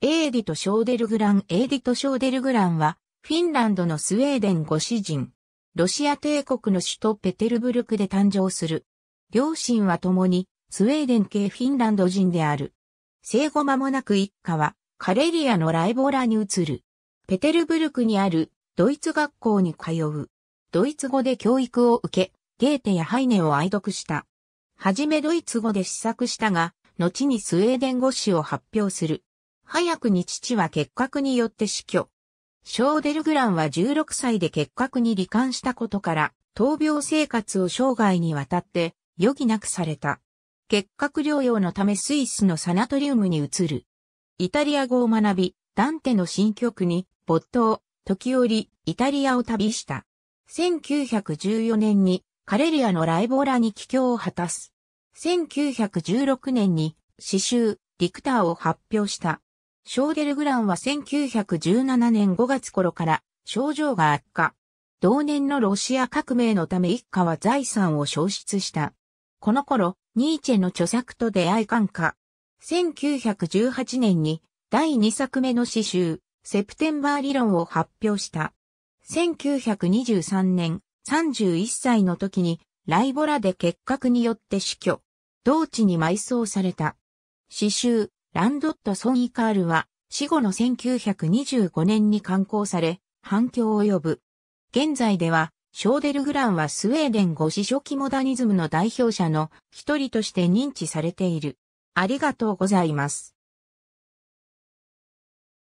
エーディト・ショーデルグランエーディト・ショーデルグランは、フィンランドのスウェーデンご詩人。ロシア帝国の首都ペテルブルクで誕生する。両親は共に、スウェーデン系フィンランド人である。生後間もなく一家は、カレリアのライボラに移る。ペテルブルクにある、ドイツ学校に通う。ドイツ語で教育を受け、ゲーテやハイネを愛読した。はじめドイツ語で試作したが、後にスウェーデン語詩を発表する。早くに父は結核によって死去。ショーデルグランは16歳で結核に罹患したことから、闘病生活を生涯にわたって余儀なくされた。結核療養のためスイスのサナトリウムに移る。イタリア語を学び、ダンテの新曲に没頭、時折イタリアを旅した。1914年にカレリアのライボーラに帰郷を果たす。1916年に詩集、リクターを発表した。ショーデルグランは1917年5月頃から症状が悪化。同年のロシア革命のため一家は財産を消失した。この頃、ニーチェの著作と出会い感化。1918年に第2作目の詩集、セプテンバー理論を発表した。1923年、31歳の時にライボラで結核によって死去。同地に埋葬された。詩集、ランドット・ソン・イカールは死後の1925年に刊行され、反響を呼ぶ。現在では、ショーデルグランはスウェーデン語詩書記モダニズムの代表者の一人として認知されている。ありがとうございます。